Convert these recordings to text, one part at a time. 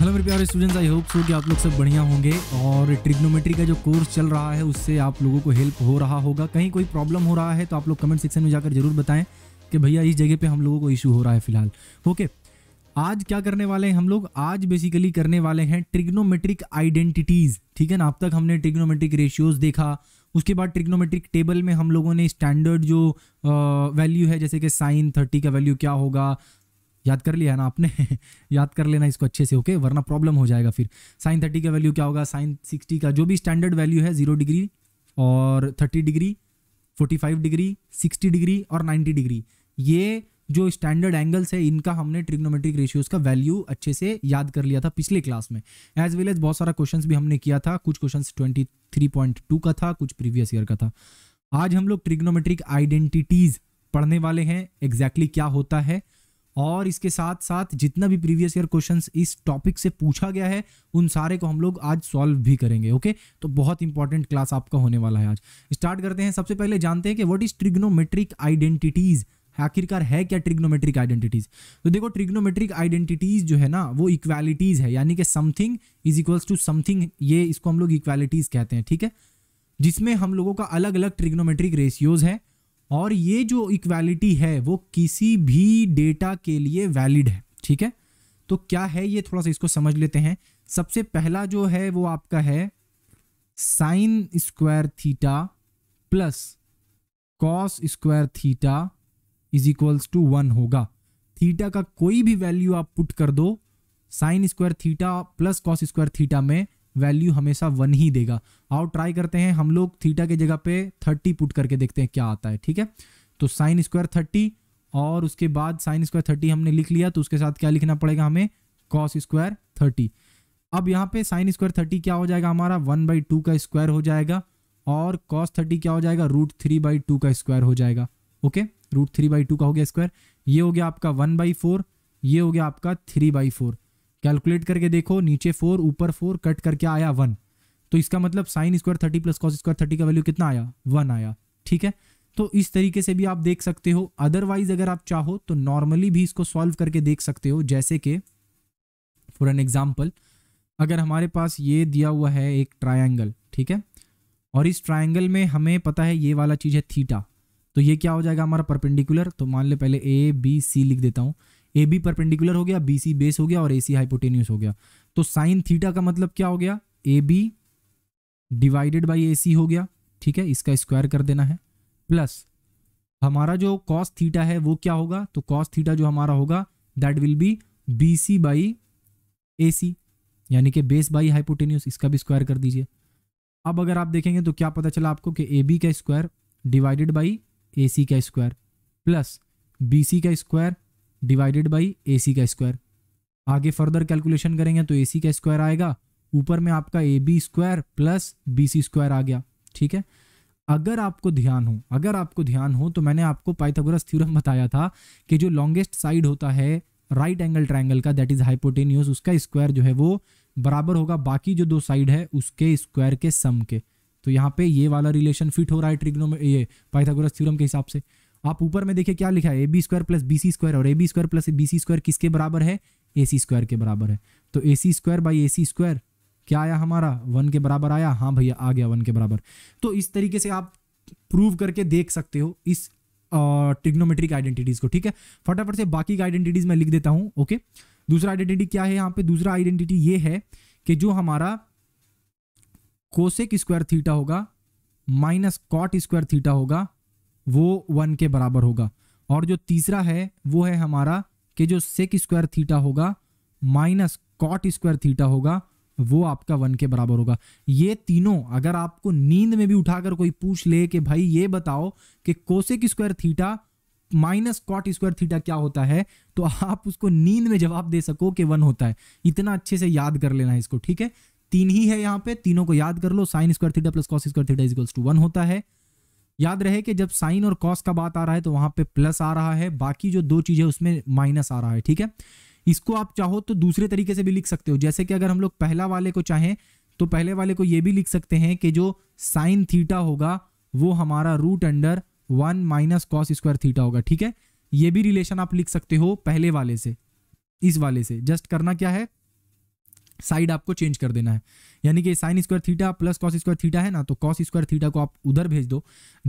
Hello मेरे प्यारे students I hope so कि आप लोग सब बढ़िया होंगे और ट्रिग्नोमेट्री का जो कोर्स चल रहा है उससे आप लोगों को हेल्प हो रहा होगा कहीं कोई प्रॉब्लम हो रहा है तो आप लोग कमेंट सेक्शन में जाकर जरूर बताएं कि भैया इस जगह पे हम लोगों को इशू हो रहा है फिलहाल ओके आज क्या करने वाले हैं हम लोग आज बेसिकली करने वाले हैं ट्रिग्नोमेट्रिक आइडेंटिटीज़ ठीक है ना अब तक हमने ट्रिग्नोमेट्रिक रेशियोज़ देखा उसके बाद ट्रिग्नोमेट्रिक टेबल में हम लोगों ने स्टैंडर्ड जो वैल्यू है जैसे कि साइन थर्टी का वैल्यू क्या होगा याद कर लिया है ना आपने याद कर लेना इसको अच्छे से ओके okay? वरना प्रॉब्लम हो जाएगा फिर साइन थर्टी का वैल्यू क्या होगा साइन सिक्सटी का जो भी स्टैंडर्ड वैल्यू है जीरो डिग्री और thirty degree forty five degree sixty degree और नाइन्टी डिग्री ये जो स्टैंडर्ड एंगल्स है इनका हमने ट्रिग्नोमेट्रिक रेशियोज का वैल्यू अच्छे से याद कर लिया था पिछले क्लास में एज वेल एज बहुत सारा क्वेश्चन भी हमने किया था कुछ पॉइंट टू का था कुछ प्रीवियस ईयर का था आज हम लोग ट्रिग्नोमेट्रिक आइडेंटिटीज पढ़ने वाले हैं एग्जैक्टली exactly क्या होता है और इसके साथ साथ जितना भी प्रीवियस ईयर क्वेश्चंस इस टॉपिक से पूछा गया है उन सारे को हम लोग आज सॉल्व भी करेंगे ओके तो बहुत इंपॉर्टेंट क्लास आपका होने वाला है आज स्टार्ट करते हैं सबसे पहले जानते हैं कि व्हाट इज ट्रिग्नोमेट्रिक आइडेंटिटीज़ आखिरकार है क्या ट्रिग्नोमेट्रिक आइडेंटिटीज तो देखो ट्रिग्नोमेट्रिक आइडेंटिटीज जो है ना वो इक्वालिटीज है यानी कि something is equals to something ये इसको हम लोग इक्वालिटीज कहते हैं ठीक है जिसमें हम लोगों का अलग अलग ट्रिग्नोमेट्रिक रेशियोज हैं और ये जो इक्वालिटी है वो किसी भी डेटा के लिए वैलिड है ठीक है तो क्या है ये थोड़ा सा इसको समझ लेते हैं सबसे पहला जो है वो आपका है sine square theta plus cos square theta is equals to one होगा थीटा का कोई भी वैल्यू आप पुट कर दो sine square theta plus cos square theta में वैल्यू हमेशा वन ही देगा आओ ट्राई करते हैं हम लोग थीटा के जगह पे थर्टी पुट करके देखते हैं क्या आता है ठीक है तो साइन स्क्वायर थर्टी और उसके बाद साइन स्क्वायर थर्टी हमने लिख लिया तो उसके साथ क्या लिखना पड़ेगा हमें कॉस स्क्वायर थर्टी अब यहाँ पे साइन स्क्वायर थर्टी क्या हो जाएगा हमारा वन बाई टू का स्क्वायर हो जाएगा और कॉस थर्टी क्या हो जाएगा रूट थ्री बाई टू का स्क्वायर हो जाएगा okay root three by two का हो गया स्क्वायर ये हो गया आपका वन बाई फोर ये हो गया आपका थ्री बाई फोर कैलकुलेट करके देखो नीचे फोर ऊपर फोर कट करके आया वन तो इसका मतलब sine square thirty plus cos square thirty का वैल्यू कितना आया वन आया ठीक है तो इस तरीके से भी आप देख सकते हो अदरवाइज अगर आप चाहो तो नॉर्मली भी इसको सॉल्व करके देख सकते हो जैसे कि फॉर एन एग्जाम्पल अगर हमारे पास ये दिया हुआ है एक ट्राइंगल ठीक है और इस ट्राइंगल में हमें पता है ये वाला चीज़ है थीटा तो ये क्या हो जाएगा हमारा परपेंडिकुलर तो मान ले पहले ए बी सी लिख देता हूँ ए बी परपेंडिकुलर हो गया बी सी बेस हो गया और ए सी हाइपोटेन्यूस हो गया तो साइन थीटा का मतलब क्या हो गया A B divided by A C हो गया ठीक है इसका स्क्वायर कर देना है प्लस हमारा जो कॉस थीटा है वो क्या होगा तो कॉस थीटा जो हमारा होगा that will be B C by A C यानी कि बेस बाई हाइपोटेन्यूस इसका भी स्क्वायर कर दीजिए अब अगर आप देखेंगे तो क्या पता चला आपको कि ए बी का square divided by A C का स्क्वायर प्लस बी सी का square divided by A C का स्क्वायर आगे फर्दर कैलकुलेशन करेंगे तो ए सी का स्क्वायर आएगा ऊपर में आपका A B square plus B C square आ गया ठीक है अगर आपको ध्यान हो अगर आपको ध्यान हो तो मैंने आपको पाइथागोरस थ्योरम बताया था कि जो लॉन्गेस्ट साइड होता है राइट एंगल ट्रायंगल का दैट इज हाइपोटेनियस उसका स्क्वायर जो है वो बराबर होगा बाकी जो दो साइड है उसके स्क्वायर के सम के तो यहाँ पे ये वाला रिलेशन फिट हो रहा है ट्रिग्नो ये पाइथागोरस थ्योरम के हिसाब से आप ऊपर में देखिए क्या लिखा है A B square plus B C square और A B square plus B C square किसके बराबर है ए सी स्क्वायर के बराबर है तो A C square by A C square क्या आया हमारा वन के बराबर आया हाँ भैया आ गया वन के बराबर तो इस तरीके से आप प्रूव करके देख सकते हो इस टिग्नोमेट्रिक आइडेंटिटीज़ को ठीक है फटाफट से बाकी की आइडेंटिटीज़ मैं लिख देता हूँ ओके दूसरा आइडेंटिटी क्या है यहाँ पे दूसरा आइडेंटिटी ये है कि जो हमारा कोसेक स्क्वायर थीटा होगा माइनस कॉट स्क्वायर थीटा होगा वो वन के बराबर होगा और जो तीसरा है वो है हमारा कि जो सेक स्क्वायर थीटा होगा माइनस कॉट स्क्वायर थीटा होगा वो आपका वन के बराबर होगा ये तीनों अगर आपको नींद में भी उठाकर कोई पूछ ले कि भाई ये बताओ कि cosec square theta minus cot square theta क्या होता है तो आप उसको नींद में जवाब दे सको कि वन होता है इतना अच्छे से याद कर लेना है इसको ठीक है तीन ही है यहाँ पे तीनों को याद कर लो sine square theta plus cos square theta is to one होता है याद रहे कि जब साइन और कॉस का बात आ रहा है तो वहां पे प्लस आ रहा है बाकी जो दो चीजें उसमें माइनस आ रहा है ठीक है इसको आप चाहो तो दूसरे तरीके से भी लिख सकते हो जैसे कि अगर हम लोग पहला वाले को चाहें तो पहले वाले को ये भी लिख सकते हैं कि जो साइन थीटा होगा वो हमारा root under one minus cos square theta होगा ठीक है ये भी रिलेशन आप लिख सकते हो पहले वाले से इस वाले से जस्ट करना क्या है साइड आपको चेंज कर देना है यानी कि sine square theta plus cos square theta है ना तो कॉस स्क्वायर थीटा को आप उधर भेज दो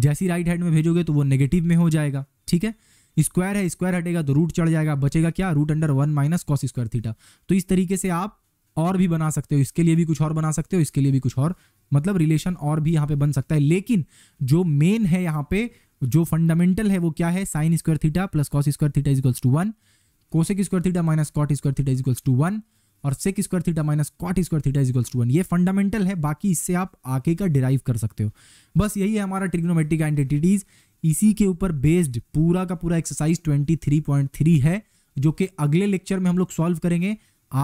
जैसी राइट हैंड में भेजोगे तो वो नेगेटिव में हो जाएगा ठीक है स्क्वायर है स्क्वायर हटेगा तो रूट चढ़ जाएगा बचेगा क्या root under one minus cos square theta तो इस तरीके से आप और भी बना सकते हो इसके लिए भी कुछ और बना सकते हो इसके लिए भी कुछ और मतलब रिलेशन और भी यहाँ पे बन सकता है लेकिन जो मेन है यहाँ पे जो फंडामेंटल है वो क्या है sine square theta plus cos square theta is equals to one cosec square theta minus cot square theta is equals to one और sec square theta minus cot square theta is equals to one ये fundamental है बाकी इससे आप आगे का derive कर सकते हो बस यही है हमारा ट्रिग्नोमेट्रिक एंटिटीज इसी के ऊपर बेस्ड पूरा का पूरा एक्सरसाइज 23.3 है जो कि अगले लेक्चर में हम लोग सॉल्व करेंगे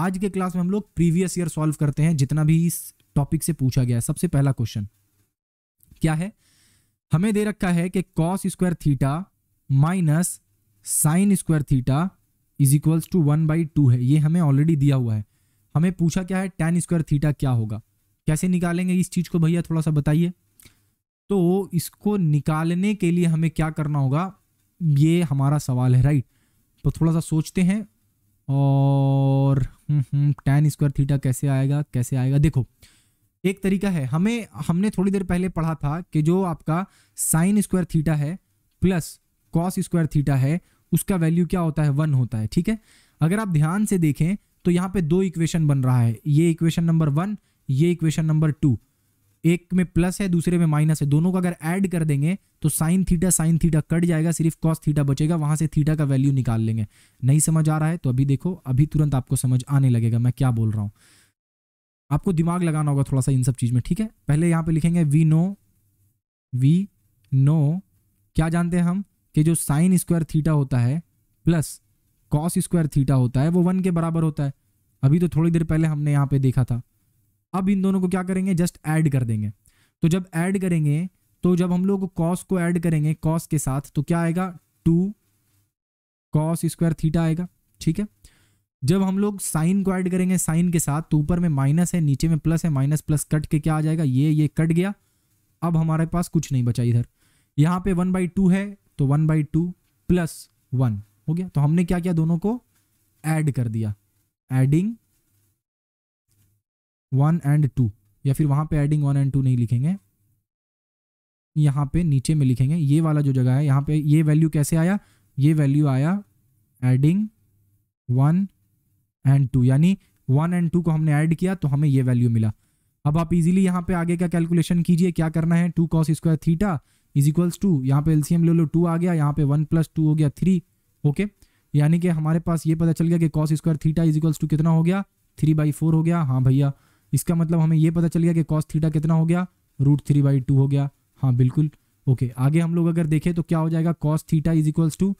आज के क्लास में हम लोग प्रीवियस ईयर सॉल्व करते हैं जितना भी इस टॉपिक से पूछा गया है सबसे पहला क्वेश्चन क्या है हमें दे रखा है कि cos square theta minus sine square theta is equals to one by two है ये हमें ऑलरेडी दिया हुआ है हमें पूछा क्या है टेन स्क्वायर थीटा क्या होगा कैसे निकालेंगे इस चीज़ को भैया थोड़ा सा बताइए तो इसको निकालने के लिए हमें क्या करना होगा ये हमारा सवाल है राइट तो थोड़ा सा सोचते हैं और टेन स्क्वायर थीटा कैसे आएगा कैसे आएगा देखो एक तरीका है हमें हमने थोड़ी देर पहले पढ़ा था कि जो आपका साइन स्क्वायर थीटा है प्लस कॉस स्क्वायर थीटा है उसका वैल्यू क्या होता है वन होता है ठीक है अगर आप ध्यान से देखें तो यहाँ पे दो इक्वेशन बन रहा है ये इक्वेशन नंबर वन ये इक्वेशन नंबर टू एक में प्लस है दूसरे में माइनस है दोनों को अगर ऐड कर देंगे तो sine theta sine theta cut जाएगा सिर्फ कॉस थीटा बचेगा वहां से थीटा का वैल्यू निकाल लेंगे नहीं समझ आ रहा है तो अभी देखो अभी तुरंत आपको समझ आने लगेगा मैं क्या बोल रहा हूँ आपको दिमाग लगाना होगा थोड़ा सा इन सब चीज में ठीक है पहले यहाँ पे लिखेंगे वी नो वी नो क्या जानते हैं हम कि जो साइन स्क्वायर थीटा होता है प्लस कॉस स्क्वायर थीटा होता है वो वन के बराबर होता है अभी तो थोड़ी देर पहले हमने यहाँ पे देखा था अब इन दोनों को क्या करेंगे जस्ट ऐड कर देंगे तो जब ऐड करेंगे तो जब हम लोग कॉस को ऐड करेंगे कॉस के साथ तो क्या आएगा टू कॉस स्क्वायर थीटा आएगा ठीक है जब हम लोग साइन को ऐड करेंगे साइन के साथ तो ऊपर में माइनस है नीचे में प्लस है माइनस प्लस कट के क्या आ जाएगा ये ये कट गया अब हमारे पास कुछ नहीं बचा इधर यहाँ पे वन बाई टू है तो one by two plus one हो गया तो हमने क्या किया दोनों को ऐड कर दिया एडिंग वन एंड टू या फिर वहां पे एडिंग वन एंड टू नहीं लिखेंगे यहां पे नीचे में लिखेंगे ये वाला जो जगह है यहां पे ये वैल्यू कैसे आया ये वैल्यू आया एडिंग वन एंड टू यानी वन एंड टू को हमने ऐड किया तो हमें ये वैल्यू मिला अब आप इजीली यहां पे आगे का कैलकुलेशन कीजिए क्या करना है two cos square theta is equals to यहाँ पे एलसीएम ले लो टू आ गया यहाँ पे वन प्लस टू हो गया थ्री ओके यानी कि हमारे पास ये पता चल गया कि cos square theta is equals to कितना हो गया थ्री बाई फोर हो गया हाँ भैया इसका मतलब हमें ये पता चल गया कि कॉस थीटा कितना हो गया रूट थ्री बाई टू हो गया हाँ बिल्कुल ओके आगे हम लोग अगर देखें तो क्या हो जाएगा cos theta is equals to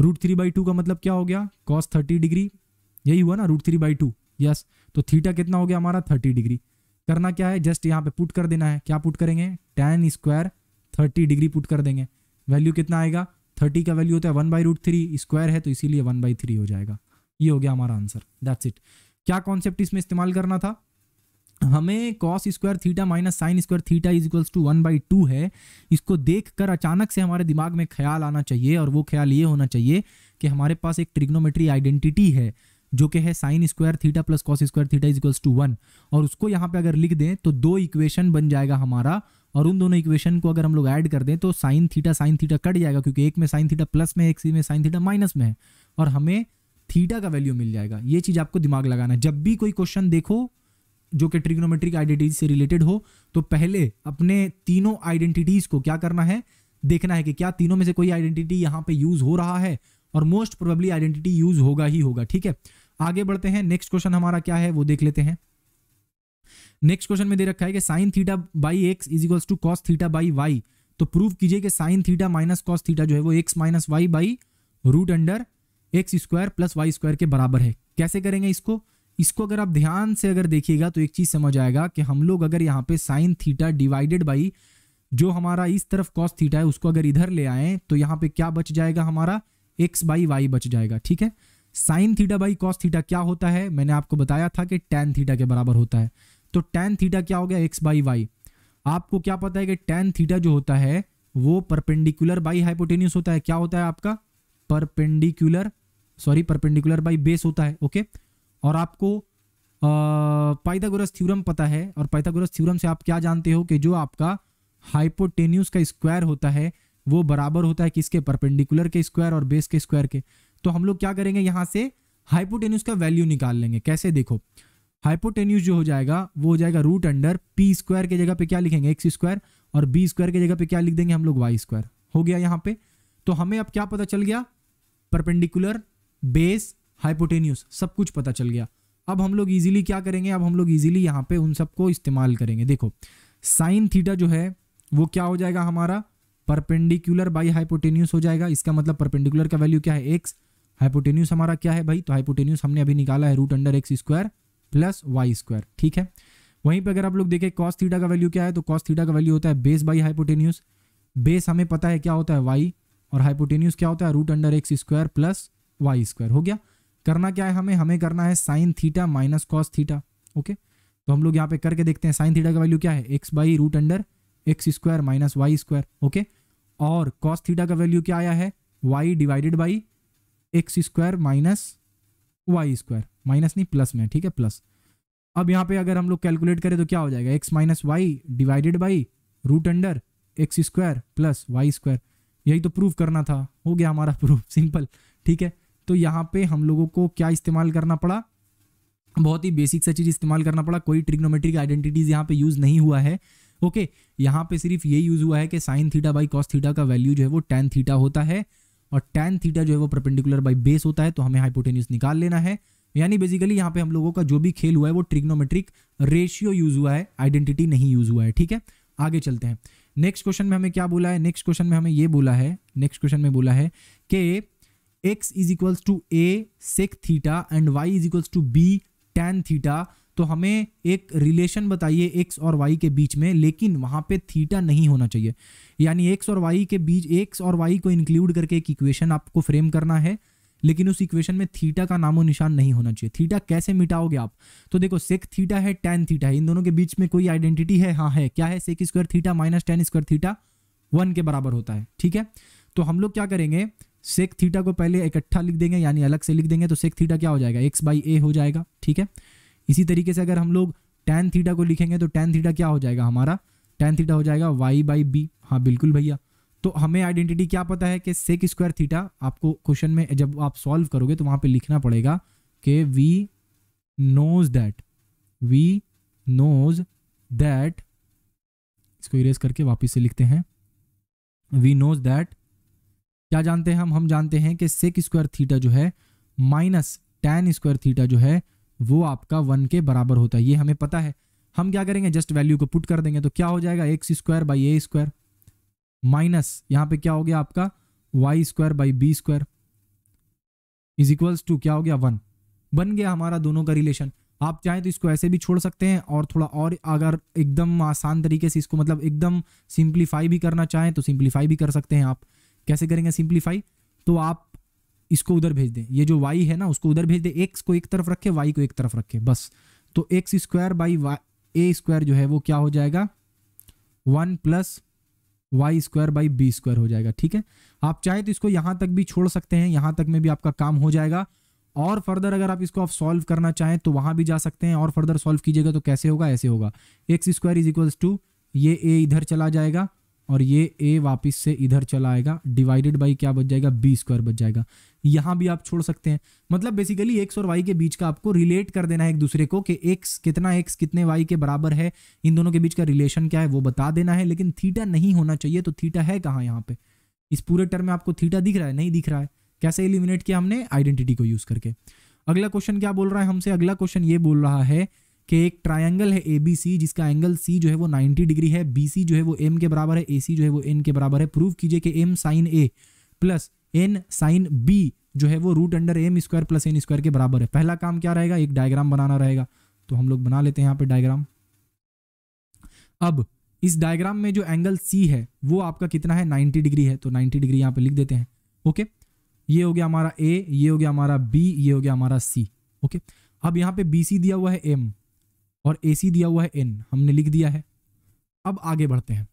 root three by two का मतलब क्या हो गया कॉस थर्टी डिग्री यही हुआ ना root three by two yes तो थीटा कितना हो गया हमारा थर्टी डिग्री करना क्या है जस्ट यहाँ पे पुट कर देना है क्या पुट करेंगे tan square thirty degree put कर देंगे वैल्यू कितना आएगा थर्टी का वैल्यू होता है one by root three square है तो इसीलिए वन बाई थ्री हो जाएगा ये हो गया हमारा आंसर दैट्स इट क्या कॉन्सेप्ट इसमें इस्तेमाल करना था हमें cos square theta minus sine square theta is equals to one by two है इसको देख कर अचानक से हमारे दिमाग में ख्याल आना चाहिए और वो ख्याल ये होना चाहिए कि हमारे पास एक ट्रिग्नोमेट्री आइडेंटिटी है जो कि है sine square theta plus cos square theta is equals to one और उसको यहाँ पे अगर लिख दें तो दो इक्वेशन बन जाएगा हमारा और उन दोनों इक्वेशन को अगर हम लोग ऐड कर दें तो sine theta sine theta cut जाएगा क्योंकि एक में साइन थीटा प्लस में एक सी में साइन थीटा माइनस में है और हमें थीटा का वैल्यू मिल जाएगा ये चीज़ आपको दिमाग लगाना जब भी कोई क्वेश्चन देखो जो कि ट्रिग्नोमेट्रिक आइडेंटिटी से रिलेटेड हो तो पहले अपने तीनों आइडेंटिटीज़ को क्या करना है देखना है कि क्या तीनों में से कोई आइडेंटिटी यहाँ पे यूज़ हो रहा है और मोस्ट प्रोबेबली आइडेंटिटी यूज़ होगा ही होगा ठीक है आगे बढ़ते हैं नेक्स्ट क्वेश्चन हमारा क्या है वो देख लेते हैं नेक्स्ट क्वेश्चन में दे रखा है कि sine theta by X is equals to cos theta by Y तो प्रूव कीजिए कि sine theta minus cos theta जो है वो X minus Y by root under X square plus Y square के बराबर है कैसे करेंगे इसको इसको अगर आप ध्यान से अगर देखिएगा तो एक चीज़ समझ आएगा कि हम लोग अगर यहाँ पे साइन थीटा डिवाइडेड बाई जो हमारा इस तरफ कॉस थीटा है उसको अगर इधर ले आए तो यहाँ पे क्या बच जाएगा हमारा एक्स बाई वाई बच जाएगा ठीक है sine theta by cos theta क्या होता है मैंने आपको बताया था कि टेन थीटा के बराबर होता है तो टेन थीटा क्या हो गया एक्स बाई वाई आपको क्या पता है कि टेन थीटा जो होता है वो परपेंडिकुलर बाई हाइपोटेनियस होता है क्या होता है आपका perpendicular sorry perpendicular by base होता है ओके और आपको पाइथागोरस थ्योरम पता है और पाइथागोरस थ्योरम से आप क्या जानते हो कि जो आपका हाइपोटेन्यूस का स्क्वायर होता है वो बराबर होता है किसके परपेंडिकुलर के स्क्वायर और बेस के स्क्वायर के तो हम लोग क्या करेंगे यहाँ से हाइपोटेन्यूस का वैल्यू निकाल लेंगे कैसे देखो हाइपोटेन्यूज जो हो जाएगा वो हो जाएगा रूट अंडर पी स्क्वायर के जगह पे क्या लिखेंगे एक्स स्क्वायर और बी स्क्वायर की जगह पे क्या लिख देंगे हम लोग वाई स्क्वायर हो गया यहाँ पे तो हमें अब क्या पता चल गया परपेंडिकुलर बेस हाइपोटेन्यूस सब कुछ पता चल गया अब हम लोग ईजिली क्या करेंगे अब हम लोग ईजिली यहाँ पे उन सबको इस्तेमाल करेंगे देखो साइन थीटा जो है वो क्या हो जाएगा हमारा परपेंडिकुलर बाई हाइपोटेन्यूस हो जाएगा इसका मतलब परपेंडिकुलर का वैल्यू क्या है एक्स हाइपोटेन्यूस हमारा क्या है भाई तो हाइपोटेन्यूस हमने अभी निकाला है root under X square plus Y square ठीक है वहीं पर अगर आप लोग देखें कॉस थीटा का वैल्यू क्या है तो कॉस थीटा का वैल्यू होता है बेस बाई हाइपोटेन्यूस बेस हमें पता है क्या होता है वाई और हाइपोटेन्यूस क्या होता है root under X square plus Y square हो गया करना क्या है हमें हमें करना है sine theta minus cos theta okay तो हम लोग यहाँ पे करके देखते हैं साइन थीटा का वैल्यू क्या है X by root under X square minus Y square okay और कॉस थीटा का वैल्यू क्या आया है Y divided by X square minus Y square minus नहीं प्लस में ठीक है प्लस अब यहाँ पे अगर हम लोग कैलकुलेट करें तो क्या हो जाएगा X minus Y divided by root under X square plus Y square यही तो प्रूफ करना था हो गया हमारा प्रूफ सिंपल ठीक है तो यहाँ पे हम लोगों को क्या इस्तेमाल करना पड़ा बहुत ही बेसिक सा चीज़ इस्तेमाल करना पड़ा कोई ट्रिग्नोमेट्रिक आइडेंटिटीज़ यहाँ पे यूज़ नहीं हुआ है ओके यहाँ पे सिर्फ ये यूज़ हुआ है कि sine theta by cos theta का वैल्यू जो है वो टेन थीटा होता है और टेन थीटा जो है वो प्रपेंडिकुलर बाई बेस होता है तो हमें हाइपोटेन्यूज निकाल लेना है यानी बेसिकली यहाँ पे हम लोगों का जो भी खेल हुआ है वो ट्रिग्नोमेट्रिक रेशियो यूज हुआ है आइडेंटिटी नहीं यूज हुआ है ठीक है आगे चलते हैं नेक्स्ट क्वेश्चन में हमें क्या बोला है नेक्स्ट क्वेश्चन में हमें ये बोला है नेक्स्ट क्वेश्चन में बोला है कि X is equals to A sec theta and Y is equals to B tan theta तो हमें एक रिलेशन बताइए एक्स और वाई के बीच में लेकिन वहां पे थीटा नहीं होना चाहिए यानी एक्स और वाई के बीच एक्स और वाई को इंक्लूड करके एक इक्वेशन आपको फ्रेम करना है लेकिन उस इक्वेशन में थीटा का नामो निशान नहीं होना चाहिए थीटा कैसे मिटाओगे आप तो देखो सेक थीटा है टेन थीटा है इन दोनों के बीच में कोई आइडेंटिटी है हाँ है क्या है sec square theta minus tan square theta one के बराबर होता है ठीक है तो हम लोग क्या करेंगे सेक थीटा को पहले इकट्ठा लिख देंगे यानी अलग से लिख देंगे तो सेक थीटा क्या हो जाएगा एक्स बाई ए हो जाएगा ठीक है इसी तरीके से अगर हम लोग टेन थीटा को लिखेंगे तो टेन थीटा क्या हो जाएगा हमारा टेन थीटा हो जाएगा वाई बाई बी हाँ बिल्कुल भैया तो हमें आइडेंटिटी क्या पता है कि सेक स्क्वायर थीटा आपको क्वेश्चन में जब आप सॉल्व करोगे तो वहां पे लिखना पड़ेगा कि we knows that we knows that इसको इरेज करके वापस से लिखते हैं वी नोज दैट क्या जानते हैं हम हम जानते हैं कि सेक स्क्वायर थीटा जो है माइनस टेन स्क्वायर थीटा जो है वो आपका वन के बराबर होता है ये हमें पता है हम क्या करेंगे जस्ट वैल्यू को पुट कर देंगे तो क्या हो जाएगा X square by A square minus यहां पे क्या हो गया आपका Y square by B square is equals to क्या हो गया वन बन गया हमारा दोनों का रिलेशन आप चाहें तो इसको ऐसे भी छोड़ सकते हैं और थोड़ा और अगर एकदम आसान तरीके से इसको मतलब एकदम सिंप्लीफाई भी करना चाहें तो सिंप्लीफाई भी कर सकते हैं आप कैसे करेंगे सिंप्लीफाई तो आप इसको उधर भेज दें ये जो वाई है ना उसको उधर भेज दें एक्स को एक तरफ रखें वाई को एक तरफ रखें बस तो X square by Y A square जो है वो क्या हो जाएगा one plus Y square by B square हो जाएगा ठीक है आप चाहे तो इसको यहाँ तक भी छोड़ सकते हैं यहाँ तक में भी आपका काम हो जाएगा और फर्दर अगर आप इसको आप सॉल्व करना चाहें तो वहाँ भी जा सकते हैं और फर्दर सॉल्व कीजिएगा तो कैसे होगा ऐसे होगा X square is equals to ये ए इधर चला जाएगा और ये ए वापस से इधर चला आएगा डिवाइडेड बाई क्या बच जाएगा बी स्क्वायर बच जाएगा यहाँ भी आप छोड़ सकते हैं मतलब बेसिकली एक्स और वाई के बीच का आपको रिलेट कर देना है एक दूसरे को कि एक्स कितना एक्स कितने वाई के बराबर है इन दोनों के बीच का रिलेशन क्या है वो बता देना है लेकिन थीटा नहीं होना चाहिए तो थीटा है कहाँ यहाँ पे इस पूरे टर्म में आपको थीटा दिख रहा है नहीं दिख रहा है कैसे एलिमिनेट किया हमने आइडेंटिटी को यूज करके अगला क्वेश्चन क्या बोल रहा है हमसे अगला क्वेश्चन ये बोल रहा है कि एक ट्रायंगल है ए बी सी जिसका एंगल सी जो है वो 90 डिग्री है बी सी जो है वो एम के बराबर है ए सी जो है वो एन के बराबर है प्रूव कीजिए कि M sine A plus N sine B जो है वो root under M square plus N square के बराबर है पहला काम क्या रहेगा एक डायग्राम बनाना रहेगा तो हम लोग बना लेते हैं यहाँ पे डायग्राम अब इस डायग्राम में जो एंगल सी है वो आपका कितना है नाइन्टी डिग्री है तो नाइन्टी डिग्री यहाँ पे लिख देते हैं ओके ये हो गया हमारा ए ये हो गया हमारा बी ये हो गया हमारा सी ओके अब यहाँ पे बी सी दिया हुआ है एम और ए सी दिया हुआ है एन हमने लिख दिया है अब आगे बढ़ते हैं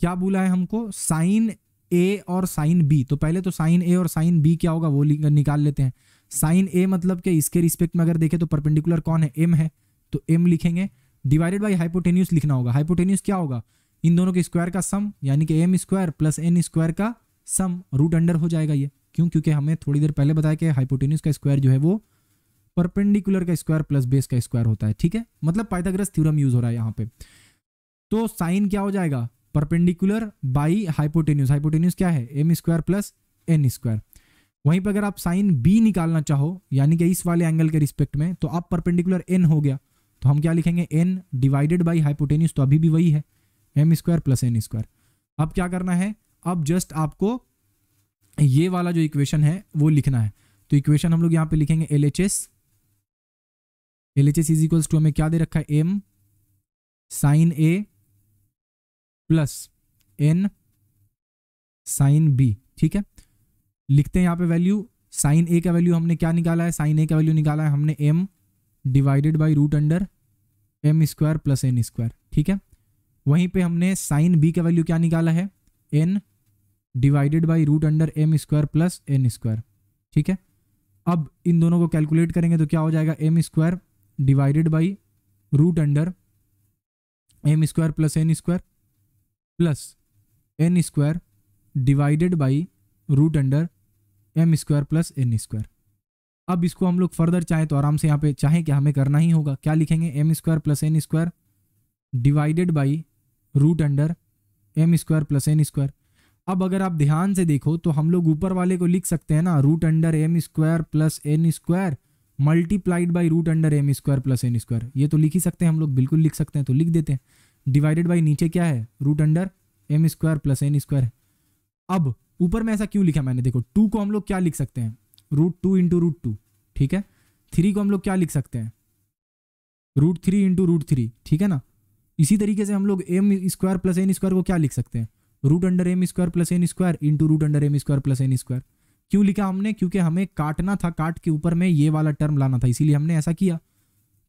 क्या बोला है हमको साइन ए और साइन बी तो पहले तो साइन ए और साइन बी क्या होगा वो निकाल लेते हैं साइन ए मतलब कि इसके रिस्पेक्ट में अगर देखें तो परपेंडिकुलर कौन है एम है तो एम लिखेंगे डिवाइडेड बाई हाइपोटेन्यूस लिखना होगा हाइपोटेन्यूस क्या होगा इन दोनों के स्क्वायर का सम यानी कि M square plus N square का सम रूट अंडर हो जाएगा ये क्यों क्योंकि हमें थोड़ी देर पहले बताया कि हाइपोटेन्यूस का स्क्वायर जो है वो परपेंडिकुलर का स्क्वायर प्लस बेस का स्क्वायर होता है ठीक है मतलब पाइथागोरस थ्योरम यूज हो रहा है यहाँ पे तो साइन क्या हो जाएगा परपेंडिकुलर बाई हाइपोटेन्यूस हाइपोटेन्यूस क्या है M square plus N square वहीं पर अगर आप साइन बी निकालना चाहो यानी कि इस वाले एंगल के रिस्पेक्ट में तो आप परपेंडिकुलर एन हो गया तो हम क्या लिखेंगे एन डिवाइडेड बाई हाइपोटेन्यूस तो अभी भी वही है M square plus N square अब क्या करना है अब जस्ट आपको ये वाला जो इक्वेशन है वो लिखना है तो इक्वेशन हम लोग यहाँ पे लिखेंगे L H S L H S is equals to हमें क्या दे रखा है M sine A plus N sine B ठीक है लिखते हैं यहाँ पे वैल्यू साइन ए का वैल्यू हमने क्या निकाला है साइन ए का वैल्यू निकाला है हमने M divided by root under M square plus N square ठीक है वहीं पे हमने साइन बी का वैल्यू क्या निकाला है N divided by root under M square plus N square ठीक है अब इन दोनों को कैलकुलेट करेंगे तो क्या हो जाएगा M square divided by root under M square plus N square plus N square divided by root under M square plus N square अब इसको हम लोग फर्दर चाहें तो आराम से यहाँ पे चाहें कि हमें करना ही होगा क्या लिखेंगे M square plus N square divided by root under M square plus N square अब अगर आप ध्यान से देखो तो हम लोग ऊपर वाले को लिख सकते हैं ना root under M square plus N square multiplied by root under M square plus N square ये तो लिख ही सकते हैं हम लोग बिल्कुल लिख सकते हैं तो लिख देते हैं डिवाइडेड बाई नीचे क्या है root under M square plus N square अब ऊपर में ऐसा क्यों लिखा मैंने देखो टू को हम लोग क्या लिख सकते हैं root two into root two ठीक है थ्री को हम लोग क्या लिख सकते हैं root three into root three ठीक है ना इसी तरीके से हम लोग M square plus N square को क्या लिख सकते हैं root under M square plus N square into root under M square plus N square क्यों लिखा हमने क्योंकि हमें काटना था काट के ऊपर में ये वाला टर्म लाना था इसीलिए हमने ऐसा किया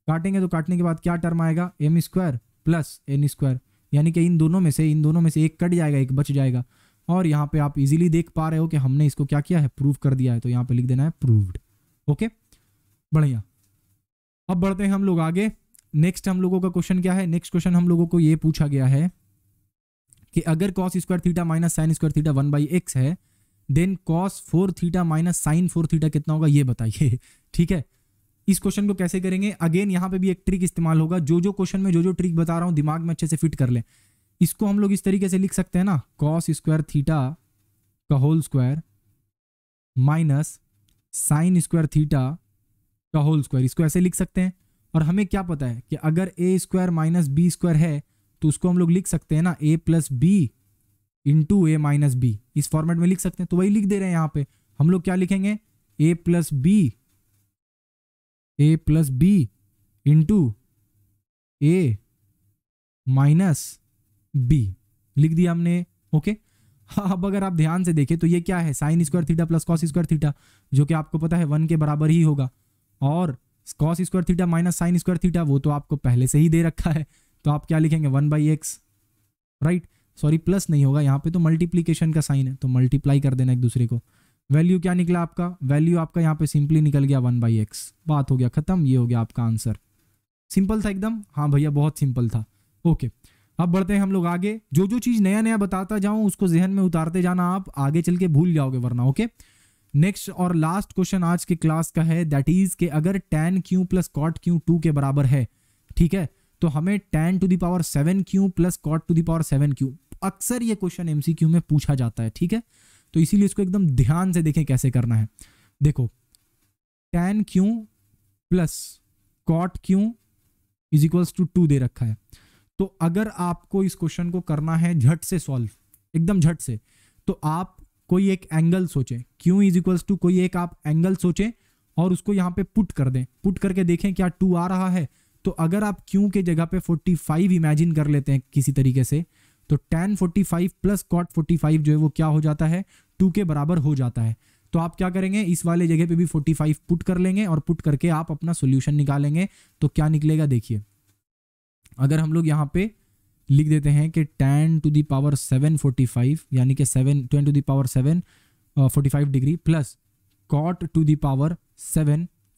काटेंगे तो काटने के बाद क्या टर्म आएगा M square plus N square यानी कि इन दोनों में से इन दोनों में से एक कट जाएगा एक बच जाएगा और यहाँ पे आप इजीली देख पा रहे हो कि हमने इसको क्या किया है प्रूव कर दिया है तो यहाँ पे लिख देना है प्रूव्ड ओके बढ़िया अब बढ़ते हैं हम लोग आगे नेक्स्ट हम लोगों का क्वेश्चन क्या है नेक्स्ट क्वेश्चन हम लोगों को ये पूछा गया है कि अगर cos square theta minus sine square theta one by X है then cos four theta minus sine four theta कितना होगा ये बताइए ठीक है इस क्वेश्चन को कैसे करेंगे अगेन यहाँ पे भी एक ट्रिक इस्तेमाल होगा जो जो क्वेश्चन में जो जो ट्रिक बता रहा हूँ दिमाग में अच्छे से फिट कर लें इसको हम लोग इस तरीके से लिख सकते हैं ना कॉस स्क्वायर थीटा का whole square minus sine square theta का होल स्क्वायर इसको ऐसे लिख सकते हैं और हमें क्या पता है कि अगर A square minus B square है तो उसको हम लोग लिख सकते हैं ना A plus B into A minus B इस फॉर्मेट में लिख सकते हैं तो वही लिख दे रहे हैं यहां पे हम लोग क्या लिखेंगे A plus B A plus B into A minus B लिख दिया हमने ओके हाँ, अब अगर आप ध्यान से देखें तो ये क्या है sine square theta plus cos square theta जो कि आपको पता है वन के बराबर ही होगा और cos square theta minus sine square theta वो तो आपको पहले से ही दे रखा है तो आप क्या लिखेंगे one by X right sorry plus नहीं होगा यहाँ पे तो मल्टीप्लीकेशन का साइन है तो मल्टीप्लाई कर देना एक दूसरे को वैल्यू क्या निकला आपका वैल्यू आपका यहाँ पे सिंपली निकल गया वन बाई एक्स बात हो गया खत्म ये हो गया आपका आंसर सिंपल था एकदम हाँ भैया बहुत सिंपल था ओके अब बढ़ते हैं हम लोग आगे जो जो चीज़ नया नया बताता जाऊं उसको जहन में उतारते जाना आप आगे चल के भूल जाओगे वरना ओके नेक्स्ट और लास्ट क्वेश्चन आज के क्लास का है दैट इज के अगर tan Q plus cot Q two के बराबर है ठीक है तो हमें tan to the power seven Q plus cot to the power seven Q अक्सर ये क्वेश्चन एमसीक्यू में पूछा जाता है ठीक है तो इसीलिए इसको एकदम ध्यान से देखें कैसे करना है देखो tan Q plus cot Q is equals to two दे रखा है तो अगर आपको इस क्वेश्चन को करना है झट से सॉल्व एकदम झट से तो आप कोई एक एंगल सोचें क्यू इज इक्वल्स टू कोई एक आप एंगल सोचें और उसको यहाँ पे पुट कर दें पुट करके देखें क्या टू आ रहा है तो अगर आप क्यू के जगह पे 45 इमेजिन कर लेते हैं किसी तरीके से तो tan 45 प्लस कॉट 45 जो है वो क्या हो जाता है टू के बराबर हो जाता है तो आप क्या करेंगे इस वाले जगह पे भी 45 पुट कर लेंगे और पुट करके आप अपना सोल्यूशन निकालेंगे तो क्या निकलेगा देखिए अगर हम लोग यहाँ पे लिख देते हैं कि tan टू दी पावर 745 यानी कि seven tan to the power 7 degree plus cot to the power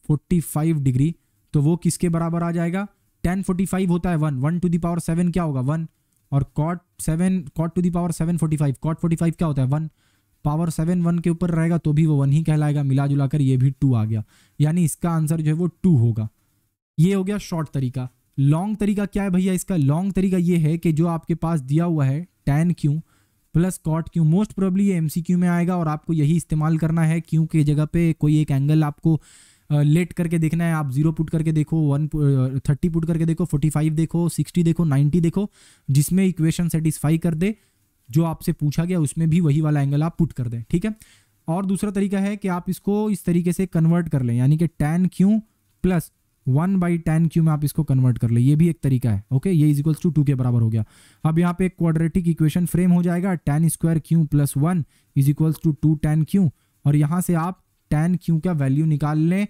forty five degree तो वो किसके बराबर आ जाएगा टेन फोर्टी फाइव होता है one one to the power seven क्या होगा वन और cot seven cot to the power seven forty five cot forty five क्या होता है वन पावर सेवन वन के ऊपर रहेगा तो भी वो वन ही कहलाएगा मिला जुला कर ये भी टू आ गया यानी इसका आंसर जो है वो टू होगा ये हो गया शॉर्ट तरीका लॉन्ग तरीका क्या है भैया इसका लॉन्ग तरीका ये है कि जो आपके पास दिया हुआ है tan Q plus cot Q most probably ये एम में आएगा और आपको यही इस्तेमाल करना है क्यों के जगह पे कोई एक एंगल आपको लेट करके देखना है आप जीरो पुट करके देखो वन थर्टी पुट करके देखो फोर्टी फाइव देखो सिक्सटी देखो नाइन्टी देखो जिसमें इक्वेशन सेटिस्फाई कर दे जो आपसे पूछा गया उसमें भी वही वाला एंगल आप पुट कर दें ठीक है और दूसरा तरीका है कि आप इसको इस तरीके से कन्वर्ट कर लें यानी कि tan Q plus one by tan Q में आप इसको कन्वर्ट कर ले ये भी एक तरीका है ओके ये इज इक्वल्स टू टू के बराबर हो गया अब यहाँ पे एक क्वाड्रेटिक इक्वेशन फ्रेम हो जाएगा tan square Q plus one is equals to two tan Q और यहाँ से आप टेन क्यू का वैल्यू निकाल लें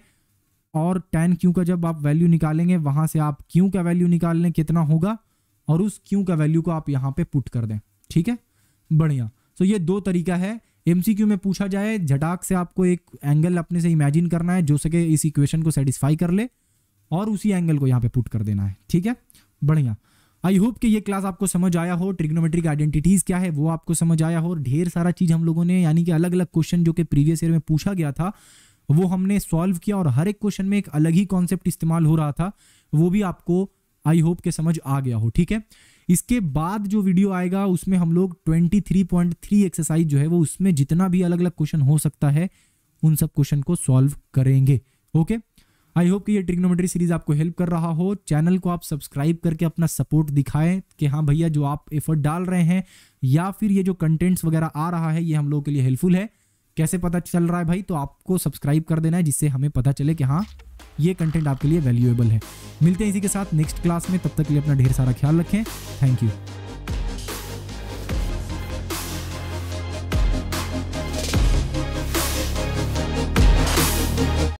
और टेन क्यू का जब आप वैल्यू निकालेंगे वहां से आप क्यू का वैल्यू निकाल लें कितना होगा और उस क्यू का वैल्यू को आप यहाँ पे पुट कर दें ठीक है बढ़िया सो ये दो तरीका है एमसीक्यू में पूछा जाए झटाक से आपको एक एंगल अपने से इमेजिन करना है जो सके इस इक्वेशन को सेटिस्फाई कर ले और उसी एंगल को यहाँ पे पुट कर देना है ठीक है बढ़िया आई होप कि ये क्लास आपको समझ आया हो ट्रिग्नोमेट्रिक आइडेंटिटीज क्या है वो आपको समझ आया हो ढेर सारा चीज हम लोगों ने यानी कि अलग अलग क्वेश्चन जो कि प्रीवियस ईयर में पूछा गया था वो हमने सॉल्व किया और हर एक क्वेश्चन में एक अलग ही कॉन्सेप्ट इस्तेमाल हो रहा था वो भी आपको आई होप के समझ आ गया हो ठीक है इसके बाद जो वीडियो आएगा उसमें हम लोग 23.3 एक्सरसाइज जो है वो उसमें जितना भी अलग अलग क्वेश्चन हो सकता है उन सब क्वेश्चन को सॉल्व करेंगे ओके आई होप कि ये ट्रिग्नोमेट्री सीरीज आपको हेल्प कर रहा हो चैनल को आप सब्सक्राइब करके अपना सपोर्ट दिखाएं कि हाँ भैया जो आप एफर्ट डाल रहे हैं या फिर ये जो कंटेंट्स वगैरह आ रहा है ये हम लोगों के लिए हेल्पफुल है कैसे पता चल रहा है भाई तो आपको सब्सक्राइब कर देना है जिससे हमें पता चले कि हाँ ये कंटेंट आपके लिए वैल्यूएबल है मिलते हैं इसी के साथ नेक्स्ट क्लास में तब तक के लिए अपना ढेर सारा ख्याल रखें थैंक यू